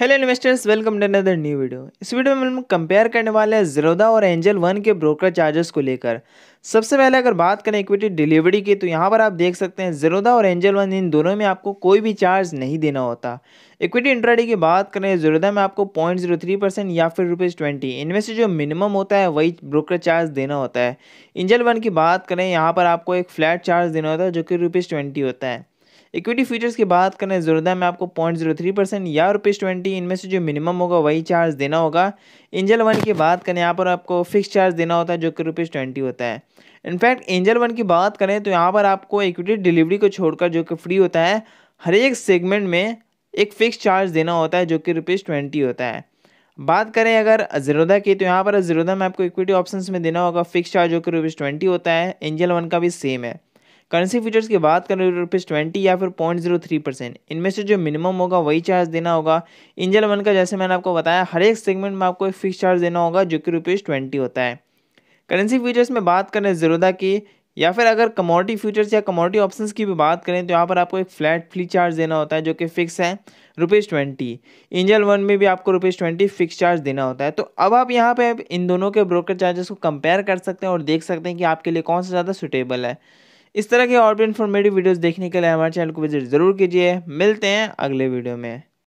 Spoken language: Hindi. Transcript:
hello investors welcome to another new video इस वीडियो में हम कंपेयर करने वाले हैं ज़रोदा और एंजल वन के ब्रोकर चार्जेस को लेकर सबसे पहले अगर बात करें इक्विटी डिलीवरी की तो यहाँ पर आप देख सकते हैं ज़रोदा और एंजल वन इन दोनों में आपको कोई भी चार्ज नहीं देना होता इक्विटी इंट्राडी की बात करें ज़रोदा में आपको पॉइंट जीरो थ्री परसेंट या फिर रुपीज़ ट्वेंटी इनमें से जो मिनिमम होता है वही ब्रोकर चार्ज देना होता है एंजल वन की बात करें यहाँ पर आपको एक फ्लैट चार्ज देना होता है जो कि रुपीज़ ट्वेंटी होता है इक्विटी फ्यूचर्स की बात करें जुर्दा में आपको पॉइंट जीरो थ्री परसेंट या रुपीज़ ट्वेंटी इनमें से जो मिनिमम होगा वही चार्ज देना होगा एंजल वन की बात करें यहाँ पर आपको फिक्स चार्ज देना होता है जो कि रुपीज़ ट्वेंटी होता है इनफैक्ट एंजल वन की बात करें तो यहाँ पर आपको इक्विटी डिलीवरी को छोड़कर जो कि फ्री होता है हर एक सेगमेंट में एक फ़िक्स चार्ज देना होता है जो कि रुपीज़ ट्वेंटी होता है बात करें अगर जीरोधा की तो यहाँ पर जीरोधा में आपको इक्विटी ऑप्शंस में देना होगा फिक्स चार्ज जो कि रुपीज़ ट्वेंटी होता है एंजल वन का भी सेम है करेंसी फीचर्स की बात करें रुपीज़ ट्वेंटी या फिर पॉइंट जीरो थ्री परसेंट इनमें से जो मिनिमम होगा वही चार्ज देना होगा इंजन वन का जैसे मैंने आपको बताया हर एक सेगमेंट में आपको एक फिक्स चार्ज देना होगा जो कि रुपीज़ ट्वेंटी होता है करेंसी फीचर्स में बात करें जरूदा की या फिर अगर कमोडिटी फ्यूचर्स या कमोडिटी ऑप्शंस की भी बात करें तो यहाँ पर आपको एक फ्लैट फ्री चार्ज देना होता है जो कि फिक्स है रुपीज़ ट्वेंटी इंजल वन में भी आपको रुपीज़ ट्वेंटी फिक्स चार्ज देना होता है तो अब आप यहाँ पे इन दोनों के ब्रोकर चार्जेस को कंपेयर कर सकते हैं और देख सकते हैं कि आपके लिए कौन सा ज़्यादा सुटेबल है इस तरह के और भी इन्फॉर्मेटिव वीडियोस देखने के लिए हमारे चैनल को विजिट ज़रूर कीजिए मिलते हैं अगले वीडियो में